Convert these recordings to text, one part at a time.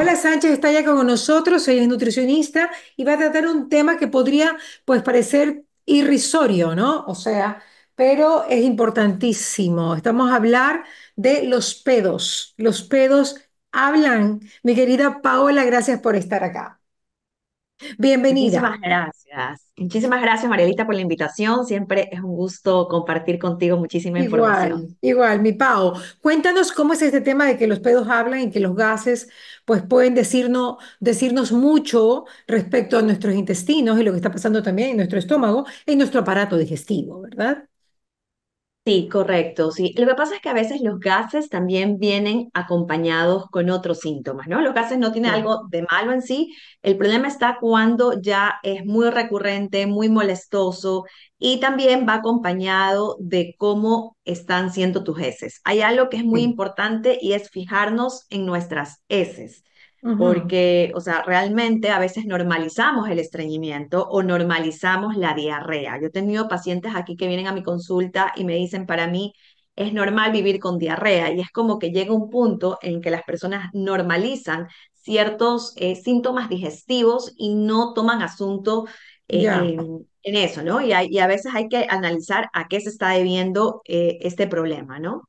Paola Sánchez está ya con nosotros, ella es nutricionista y va a tratar un tema que podría pues parecer irrisorio, ¿no? O sea, pero es importantísimo. Estamos a hablar de los pedos. Los pedos hablan. Mi querida Paola, gracias por estar acá. Bienvenida. Muchísimas gracias. Muchísimas gracias, Marielita, por la invitación. Siempre es un gusto compartir contigo muchísima información. Igual, mi Pau. Cuéntanos cómo es este tema de que los pedos hablan y que los gases pues pueden decirnos, decirnos mucho respecto a nuestros intestinos y lo que está pasando también en nuestro estómago, en nuestro aparato digestivo, ¿verdad? Sí, correcto, sí. Lo que pasa es que a veces los gases también vienen acompañados con otros síntomas, ¿no? Los gases no tienen algo de malo en sí. El problema está cuando ya es muy recurrente, muy molestoso y también va acompañado de cómo están siendo tus heces. Hay algo que es muy importante y es fijarnos en nuestras heces porque, o sea, realmente a veces normalizamos el estreñimiento o normalizamos la diarrea. Yo he tenido pacientes aquí que vienen a mi consulta y me dicen, para mí es normal vivir con diarrea y es como que llega un punto en que las personas normalizan ciertos eh, síntomas digestivos y no toman asunto eh, en, eso, ¿no? Y a, veces hay que analizar a qué se está debiendo eh, este problema, ¿no?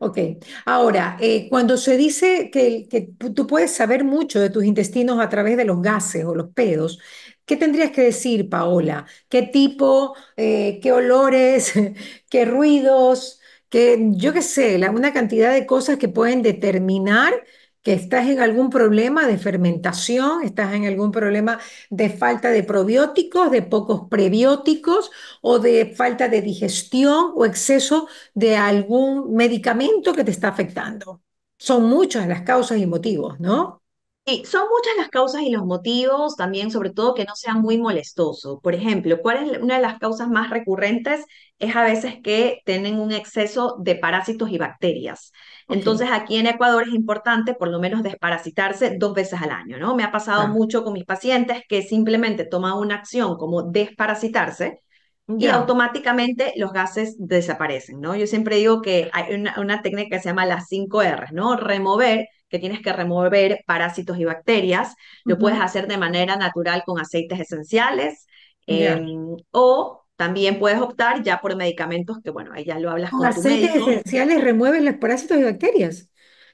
Ok, ahora, eh, cuando se dice que, tú puedes saber mucho de tus intestinos a través de los gases o los pedos, ¿Qué tendrías que decir, Paola? ¿Qué tipo, eh, qué olores, qué ruidos, qué, yo qué sé, la, una cantidad de cosas que pueden determinar que estás en algún problema de fermentación, estás en algún problema de falta de probióticos, de pocos prebióticos o de falta de digestión o exceso de algún medicamento que te está afectando. Son muchas las causas y motivos, ¿no? Sí, son muchas las causas y los motivos, también sobre todo que no sea muy molestoso. Por ejemplo, ¿cuál es una de las causas más recurrentes? Es a veces que tienen un exceso de parásitos y bacterias. Entonces aquí en Ecuador es importante por lo menos desparasitarse dos veces al año, ¿no? Me ha pasado mucho con mis pacientes que simplemente toman una acción como desparasitarse y automáticamente los gases desaparecen, ¿no? Yo siempre digo que hay una, técnica que se llama las 5 R, ¿no? Remover, que tienes que remover parásitos y bacterias, lo puedes hacer de manera natural con aceites esenciales. Em, o también puedes optar ya por medicamentos que, bueno, ahí ya lo hablas con, con aceites tu esenciales remueven los parásitos y bacterias.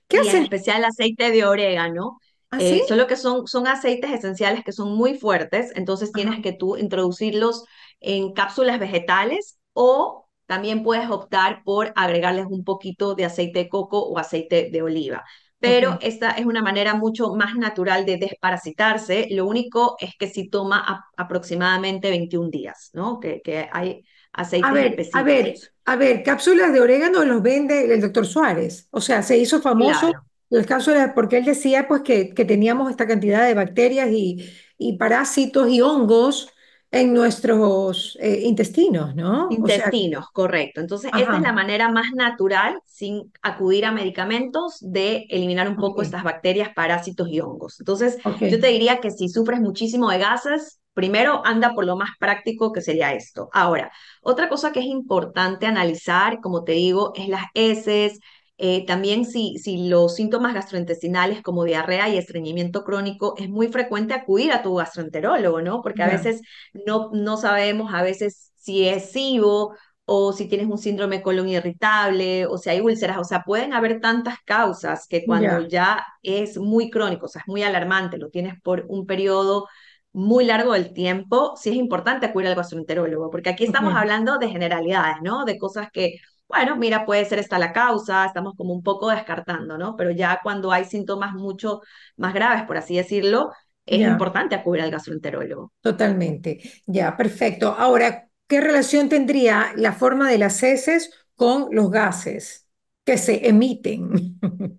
¿Qué especial aceite de orégano. ¿Ah, eh, sí? solo que son, son aceites esenciales que son muy fuertes, entonces tienes que tú introducirlos en cápsulas vegetales o también puedes optar por agregarles un poquito de aceite de coco o aceite de oliva pero esta es una manera mucho más natural de desparasitarse. Lo único es que si toma aproximadamente 21 días, ¿no? Que, que hay aceite a ver, A ver, a ver, cápsulas de orégano los vende el doctor Suárez. O sea, se hizo famoso las cápsulas porque él decía pues que, que teníamos esta cantidad de bacterias y, y parásitos y hongos en nuestros eh, intestinos, ¿no? Intestinos, correcto. Entonces, esta es la manera más natural, sin acudir a medicamentos, de eliminar un poco estas bacterias, parásitos y hongos. Entonces, yo te diría que si sufres muchísimo de gases, primero anda por lo más práctico que sería esto. Ahora, otra cosa que es importante analizar, como te digo, es las heces, eh, también si, si los síntomas gastrointestinales como diarrea y estreñimiento crónico, es muy frecuente acudir a tu gastroenterólogo, ¿no? Porque a veces no, no sabemos a veces si es SIBO o si tienes un síndrome colon irritable, o si hay úlceras, o sea, pueden haber tantas causas que cuando ya es muy crónico, o sea, es muy alarmante, lo tienes por un periodo muy largo del tiempo, sí es importante acudir al gastroenterólogo, porque aquí estamos hablando de generalidades, ¿no? De cosas que bueno, mira, puede ser esta la causa, estamos como un poco descartando, ¿no? Pero ya cuando hay síntomas mucho más graves, por así decirlo, es importante acudir al gastroenterólogo. Totalmente, ya, perfecto. Ahora, ¿qué relación tendría la forma de las heces con los gases que se emiten?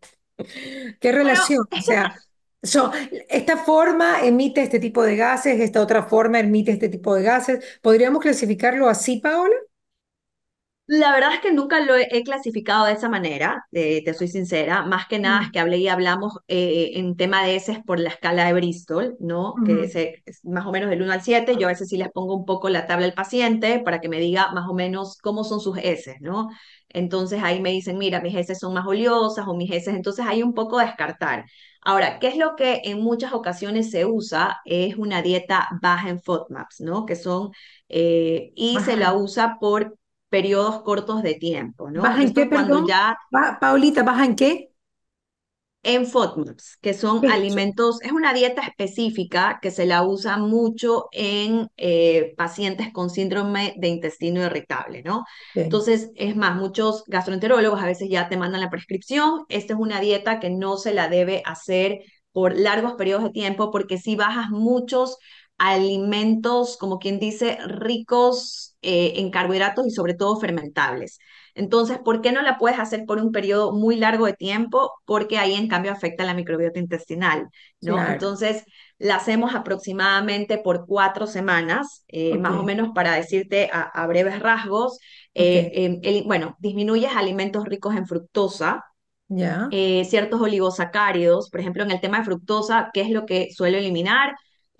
¿Qué relación? o sea, esta forma emite este tipo de gases, esta otra forma emite este tipo de gases. ¿Podríamos clasificarlo así, Paola? La verdad es que nunca lo he, clasificado de esa manera, eh, te soy sincera. Más que nada es mm. que hablé y hablamos eh, en tema de heces por la escala de Bristol, ¿no? Que es, más o menos del 1 al 7. Yo a veces sí les pongo un poco la tabla al paciente para que me diga más o menos cómo son sus heces, ¿no? Entonces ahí me dicen, mira, mis heces son más oleosas o mis heces. Entonces hay un poco a descartar. Ahora, ¿qué es lo que en muchas ocasiones se usa? Es una dieta baja en FODMAPs, ¿no? Que son, eh, y se la usa por periodos cortos de tiempo, ¿no? ¿Baja en qué, perdón? Ya... Paulita, ¿baja en qué? en FODMAPs, que son alimentos, es una dieta específica que se la usa mucho en eh, pacientes con síndrome de intestino irritable, ¿no? Entonces, es más, muchos gastroenterólogos a veces ya te mandan la prescripción, esta es una dieta que no se la debe hacer por largos periodos de tiempo porque si bajas muchos alimentos, como quien dice, ricos eh, en carbohidratos y sobre todo fermentables. Entonces, ¿por qué no la puedes hacer por un periodo muy largo de tiempo? Porque ahí en cambio afecta la microbiota intestinal, ¿no? Entonces, la hacemos aproximadamente por cuatro semanas, eh, más o menos para decirte a, breves rasgos. Eh, em, bueno, disminuyes alimentos ricos en fructosa, ciertos oligosacáridos, por ejemplo, en el tema de fructosa, ¿qué es lo que suelo eliminar?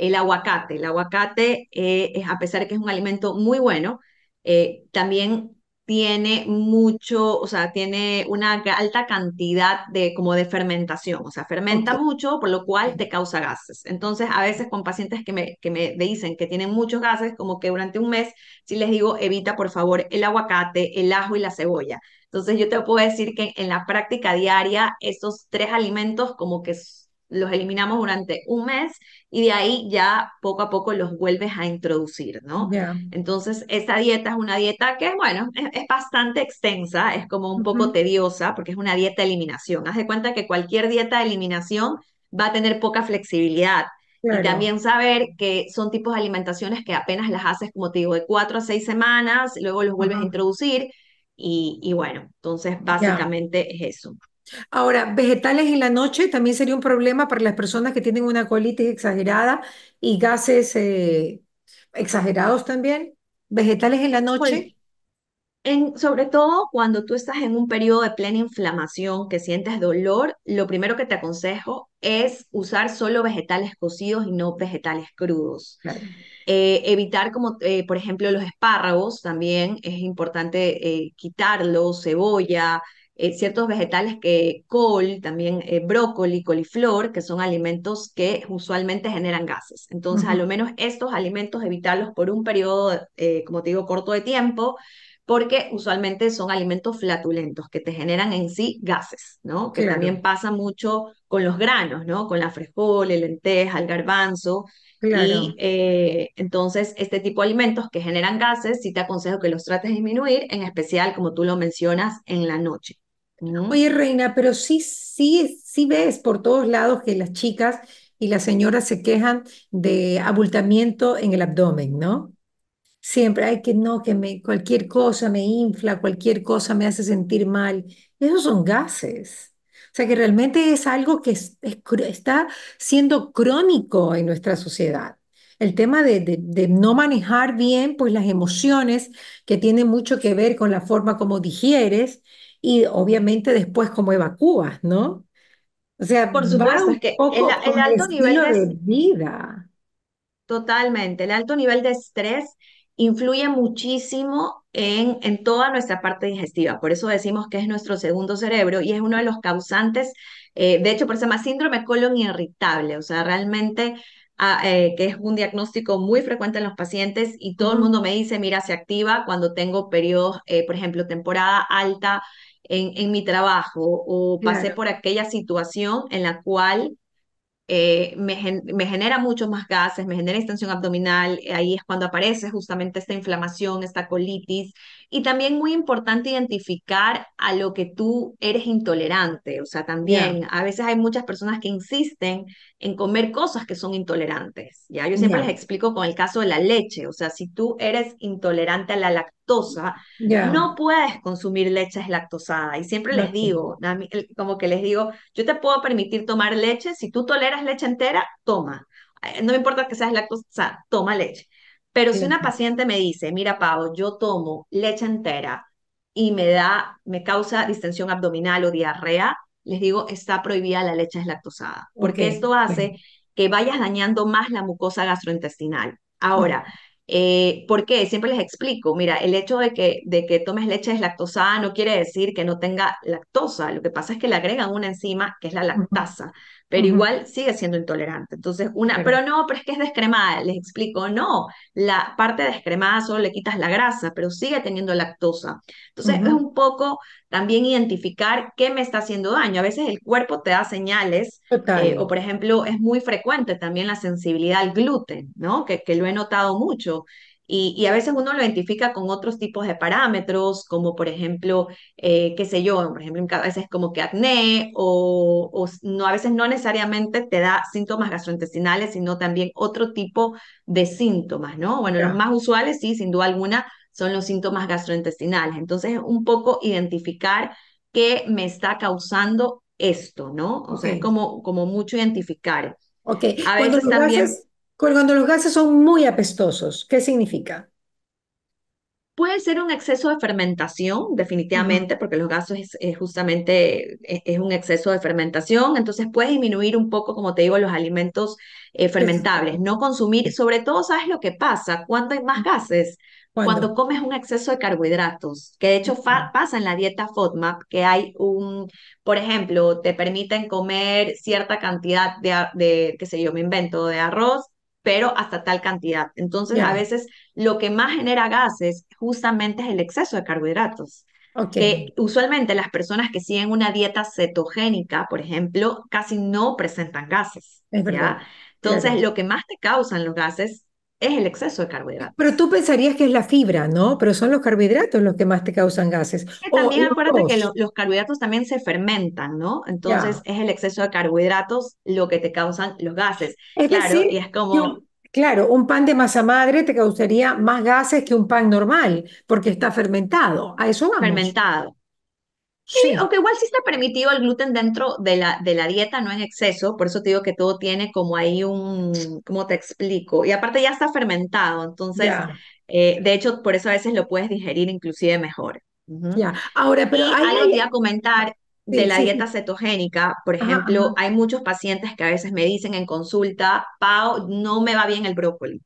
el aguacate. El aguacate, eh, a pesar de que es un alimento muy bueno, eh, también tiene mucho, o sea, tiene una alta cantidad de como de fermentación, o sea, fermenta mucho, por lo cual te causa gases. Entonces, a veces con pacientes que me, que me dicen que tienen muchos gases, como que durante un mes, si les digo, evita por favor el aguacate, el ajo y la cebolla. Entonces, yo te puedo decir que en la práctica diaria, estos tres alimentos como que los eliminamos durante un mes y de ahí ya poco a poco los vuelves a introducir, ¿no? Entonces, esta dieta es una dieta que, bueno, es, bastante extensa, es como un poco tediosa porque es una dieta de eliminación. Haz de cuenta que cualquier dieta de eliminación va a tener poca flexibilidad. Y también saber que son tipos de alimentaciones que apenas las haces, como te digo, de cuatro a seis semanas, luego los vuelves a introducir y, bueno, entonces básicamente es eso. Ahora, vegetales en la noche también sería un problema para las personas que tienen una colitis exagerada y gases eh, exagerados también. Vegetales en la noche. Pues, en, sobre todo cuando tú estás en un periodo de plena inflamación, que sientes dolor, lo primero que te aconsejo es usar solo vegetales cocidos y no vegetales crudos. Eh, evitar como, eh, por ejemplo, los espárragos también es importante quitarlos, cebolla, eh, ciertos vegetales que col, también eh, brócoli, coliflor, que son alimentos que usualmente generan gases. Entonces, a lo menos estos alimentos evitarlos por un periodo, eh, como te digo, corto de tiempo, porque usualmente son alimentos flatulentos que te generan en sí gases, ¿no? Que también pasa mucho con los granos, ¿no? Con la frijol, el lenteja, el garbanzo. Y entonces, este tipo de alimentos que generan gases, sí te aconsejo que los trates de disminuir, en especial, como tú lo mencionas, en la noche. Oye, Reina, pero sí, sí, sí ves por todos lados que las chicas y las señoras se quejan de abultamiento en el abdomen, ¿no? Siempre, hay que no, que cualquier cosa me infla, cualquier cosa me hace sentir mal. Esos son gases. O sea, que realmente es algo que está siendo crónico en nuestra sociedad. El tema de, no manejar bien, pues las emociones, que tienen mucho que ver con la forma como digieres y obviamente después como evacúas, ¿no? O sea, por supuesto, que el, alto nivel de, vida. Totalmente, el alto nivel de estrés influye muchísimo en, en, toda nuestra parte digestiva. Por eso decimos que es nuestro segundo cerebro y es uno de los causantes, eh, de hecho, por eso se llama síndrome colon irritable. O sea, realmente ah, eh, que es un diagnóstico muy frecuente en los pacientes y todo el mundo me dice, mira, se activa cuando tengo periodos, eh, por ejemplo, temporada alta en, en mi trabajo o pasé por aquella situación en la cual eh, me, me, genera muchos más gases, me genera extensión abdominal, eh, ahí es cuando aparece justamente esta inflamación, esta colitis, y también muy importante identificar a lo que tú eres intolerante. O sea, también a veces hay muchas personas que insisten en comer cosas que son intolerantes. Ya, yo siempre les explico con el caso de la leche. O sea, si tú eres intolerante a la lactosa, no puedes consumir leche lactosada. Y siempre les digo, como que les digo, yo te puedo permitir tomar leche. Si tú toleras leche entera, toma. Eh, no me importa que seas lactosa, toma leche pero si una paciente me dice, mira, Pau, yo tomo leche entera y me da, me causa distensión abdominal o diarrea, les digo, está prohibida la leche deslactosada, porque esto hace que vayas dañando más la mucosa gastrointestinal. Ahora, porque eh, ¿por qué? Siempre les explico, mira, el hecho de que, de que tomes leche deslactosada no quiere decir que no tenga lactosa, lo que pasa es que le agregan una enzima que es la lactasa pero igual sigue siendo intolerante. Entonces, una, pero... no, pero es que es descremada, les explico, no, la parte descremada solo le quitas la grasa, pero sigue teniendo lactosa. Entonces, es un poco también identificar qué me está haciendo daño. A veces el cuerpo te da señales, eh, o por ejemplo, es muy frecuente también la sensibilidad al gluten, ¿no? Que, que lo he notado mucho. Y, a veces uno lo identifica con otros tipos de parámetros, como por ejemplo, eh, qué sé yo, por ejemplo, a veces como que acné o, no, a veces no necesariamente te da síntomas gastrointestinales, sino también otro tipo de síntomas, ¿no? Bueno, los más usuales, sí, sin duda alguna, son los síntomas gastrointestinales. Entonces, un poco identificar qué me está causando esto, ¿no? O sea, es como, como mucho identificar. Ok, a veces también... Cuando los gases son muy apestosos, ¿qué significa? Puede ser un exceso de fermentación, definitivamente, porque los gases es, justamente e, es, un exceso de fermentación, entonces puedes disminuir un poco, como te digo, los alimentos eh, fermentables, no consumir, sobre todo, ¿sabes lo que pasa? Cuando hay más gases, cuando comes un exceso de carbohidratos, que de hecho pasa en la dieta FODMAP, que hay un, por ejemplo, te permiten comer cierta cantidad de, de qué sé yo, me invento, de arroz pero hasta tal cantidad. Entonces, a veces lo que más genera gases justamente es el exceso de carbohidratos. Que usualmente las personas que siguen una dieta cetogénica, por ejemplo, casi no presentan gases. Entonces, lo que más te causan los gases es el exceso de carbohidratos. Pero tú pensarías que es la fibra, ¿no? Pero son los carbohidratos los que más te causan gases. también acuérdate que los carbohidratos también se fermentan, ¿no? Entonces es el exceso de carbohidratos lo que te causan los gases. Es claro, y es como... claro, un pan de masa madre te causaría más gases que un pan normal, porque está fermentado. A eso vamos. Fermentado. Sí, aunque igual sí está permitido el gluten dentro de la, de la dieta, no en exceso, por eso te digo que todo tiene como ahí un, ¿cómo te explico? Y aparte ya está fermentado, entonces, eh, de hecho, por eso a veces lo puedes digerir inclusive mejor. Ya, ahora, pero hay... algo que voy a comentar de la dieta cetogénica, por ejemplo, hay muchos pacientes que a veces me dicen en consulta, Pau, no me va bien el brócoli.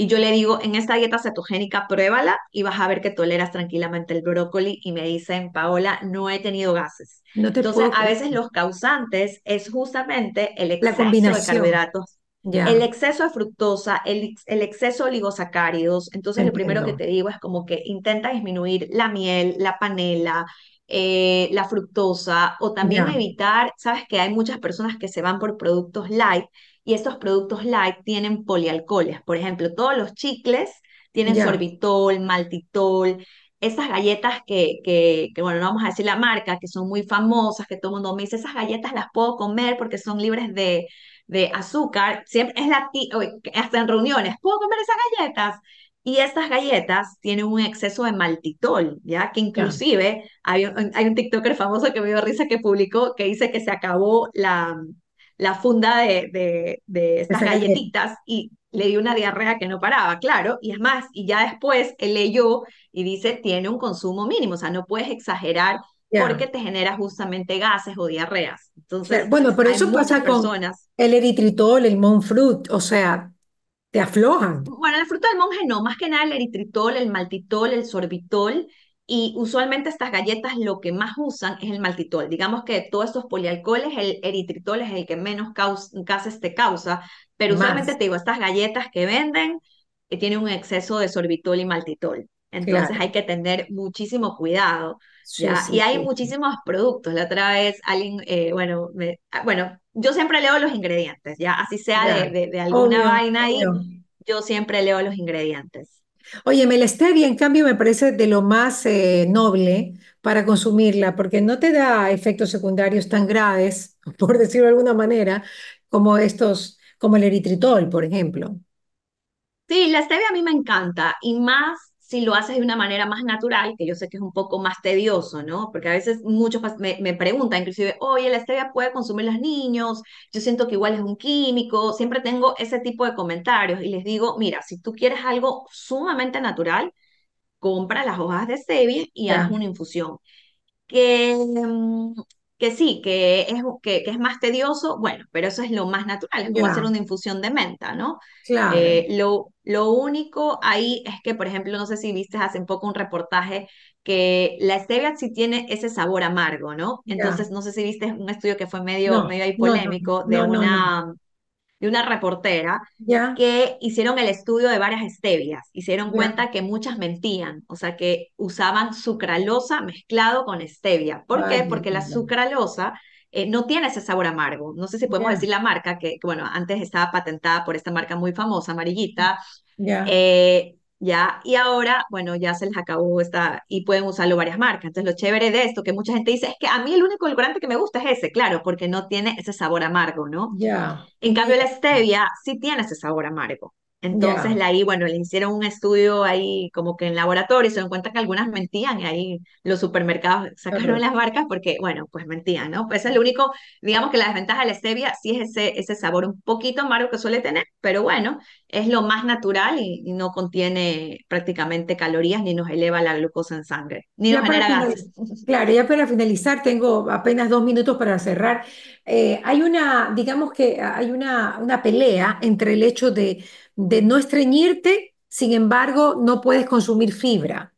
Y yo le digo, en esta dieta cetogénica, pruébala y vas a ver que toleras tranquilamente el brócoli. Y me dicen, Paola, no he tenido gases. Entonces, a veces los causantes es justamente el exceso de carbohidratos. El exceso de fructosa, el, exceso de oligosacáridos. Entonces, lo primero que te digo es como que intenta disminuir la miel, la panela, eh, la fructosa, o también evitar, sabes que hay muchas personas que se van por productos light y estos productos light tienen polialcoholes. Por ejemplo, todos los chicles tienen sorbitol, maltitol, esas galletas que, que, bueno, no vamos a decir la marca, que son muy famosas, que todo el mundo me dice, esas galletas las puedo comer porque son libres de, azúcar. Siempre es la hasta en reuniones, ¿puedo comer esas galletas? Y esas galletas tienen un exceso de maltitol, ¿ya? Que inclusive hay un TikToker famoso que me dio risa que publicó que dice que se acabó la, la funda de, de, estas galletitas y le dio una diarrea que no paraba, claro, y es más, y ya después él leyó y dice, tiene un consumo mínimo, o sea, no puedes exagerar porque te genera justamente gases o diarreas. Entonces, bueno, pero eso pasa con el eritritol, el monfrut, o sea, te aflojan. Bueno, el fruto del monje no, más que nada el eritritol, el maltitol, el sorbitol, y usualmente estas galletas lo que más usan es el maltitol. Digamos que de todos estos polialcoholes, el eritritol es el que menos gases te causa, pero usualmente te digo, estas galletas que venden eh, tienen un exceso de sorbitol y maltitol. Entonces hay que tener muchísimo cuidado. y hay muchísimos productos. La otra vez alguien, eh, bueno, ah, bueno, yo siempre leo los ingredientes, ya así sea de, alguna vaina ahí, yo siempre leo los ingredientes. Oye, me la stevia, en cambio, me parece de lo más eh, noble para consumirla, porque no te da efectos secundarios tan graves, por decirlo de alguna manera, como estos, como el eritritol, por ejemplo. Sí, la stevia a mí me encanta y más si lo haces de una manera más natural, que yo sé que es un poco más tedioso, ¿no? Porque a veces muchos me, me preguntan, inclusive, oye, ¿la stevia puede consumir los niños? Yo siento que igual es un químico. Siempre tengo ese tipo de comentarios y les digo, mira, si tú quieres algo sumamente natural, compra las hojas de stevia y haz una infusión. Que mm, que sí, que es, que, que, es más tedioso, bueno, pero eso es lo más natural, es como hacer una infusión de menta, ¿no? Claro. Eh, lo, lo único ahí es que, por ejemplo, no sé si viste hace un poco un reportaje que la stevia sí tiene ese sabor amargo, ¿no? Entonces, no sé si viste un estudio que fue medio, medio ahí polémico de una de una reportera que hicieron el estudio de varias stevias Hicieron cuenta que muchas mentían, o sea, que usaban sucralosa mezclado con stevia. ¿Por qué? Porque la sucralosa eh, no tiene ese sabor amargo. No sé si podemos decir la marca, que, bueno, antes estaba patentada por esta marca muy famosa, amarillita. Eh, ¿ya? Y ahora, bueno, ya se les acabó esta y pueden usarlo varias marcas. Entonces, lo chévere de esto, que mucha gente dice, es que a mí el único colorante que me gusta es ese, claro, porque no tiene ese sabor amargo, ¿no? Ya. En cambio, la stevia sí tiene ese sabor amargo. Entonces, ahí, bueno, le hicieron un estudio ahí como que en laboratorio y se dan cuenta que algunas mentían y ahí los supermercados sacaron las barcas porque, bueno, pues mentían, ¿no? Pues es lo único, digamos que la desventaja de la stevia sí es ese, ese sabor un poquito amargo que suele tener, pero bueno, es lo más natural y, no contiene prácticamente calorías ni nos eleva la glucosa en sangre, ni ya nos genera Claro, ya para finalizar, tengo apenas dos minutos para cerrar. Eh, hay una, digamos que hay una, una pelea entre el hecho de de no estreñirte, sin embargo, no puedes consumir fibra.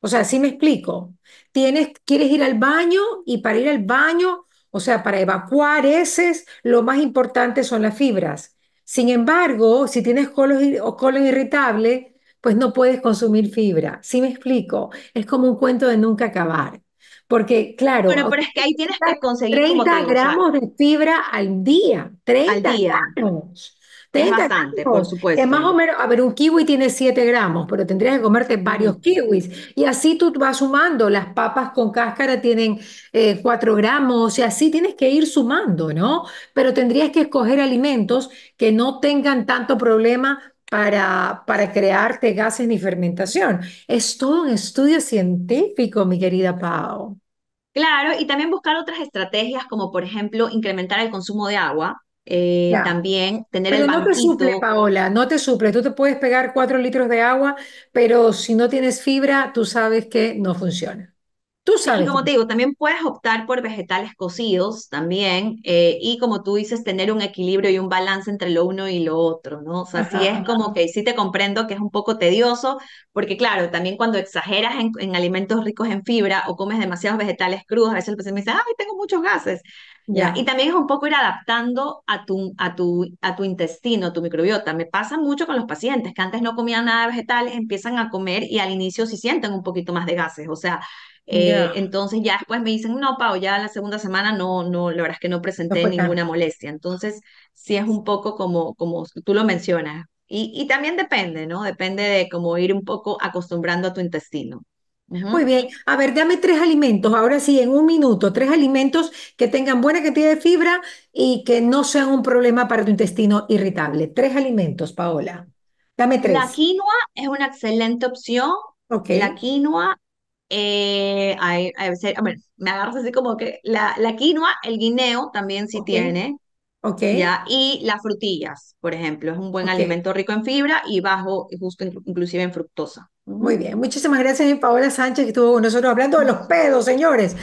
O sea, ¿sí me explico? Tienes, quieres ir al baño y para ir al baño, o sea, para evacuar heces, lo más importante son las fibras. Sin embargo, si tienes colon, o colon irritable, pues no puedes consumir fibra. ¿Sí me explico? Es como un cuento de nunca acabar. Porque, claro. ahí tienes que conseguir. 30 gramos de fibra al día. 30 gramos. Es bastante, por supuesto. Es más o menos, a ver, un kiwi tiene 7 gramos, pero tendrías que comerte mm. varios kiwis. Y así tú vas sumando. Las papas con cáscara tienen 4 eh, gramos, y así tienes que ir sumando, ¿no? Pero tendrías que escoger alimentos que no tengan tanto problema para, para crearte gases ni fermentación. Es todo un estudio científico, mi querida Pau. Claro, y también buscar otras estrategias como por ejemplo incrementar el consumo de agua, eh, también tener el no te suple, Paola, no te suple. Tú te puedes pegar cuatro litros de agua, pero si no tienes fibra, tú sabes que no funciona. Tú sabes. como te digo, también puedes optar por vegetales cocidos también eh, y como tú dices, tener un equilibrio y un balance entre lo uno y lo otro, ¿no? O sea, sí es como que sí te comprendo que es un poco tedioso, porque claro, también cuando exageras en, alimentos ricos en fibra o comes demasiados vegetales crudos, a veces el paciente me dice, ay, tengo muchos gases. Ya. Y también es un poco ir adaptando a tu, a, tu, a tu intestino, a tu microbiota. Me pasa mucho con los pacientes que antes no comían nada de vegetales, empiezan a comer y al inicio sí sienten un poquito más de gases. O sea, eh, entonces ya después me dicen, no, Paola ya la segunda semana no, no, la verdad es que no presenté ninguna molestia. Entonces sí es un poco como, como tú lo mencionas. Y, y también depende, ¿no? Depende de cómo ir un poco acostumbrando a tu intestino. Muy bien. A ver, dame tres alimentos, ahora sí, en un minuto, tres alimentos que tengan buena cantidad de fibra y que no sean un problema para tu intestino irritable. Tres alimentos, Paola. Dame tres. La quinoa es una excelente opción. La quinoa eh, ah, me agarras así como que la, la quinoa, el guineo también sí tiene. Okay. ¿ya? Y las frutillas, por ejemplo, es un buen alimento rico en fibra y bajo, justo inclusive en fructosa. Muy bien, muchísimas gracias Paola Sánchez que estuvo con nosotros hablando de los pedos, señores.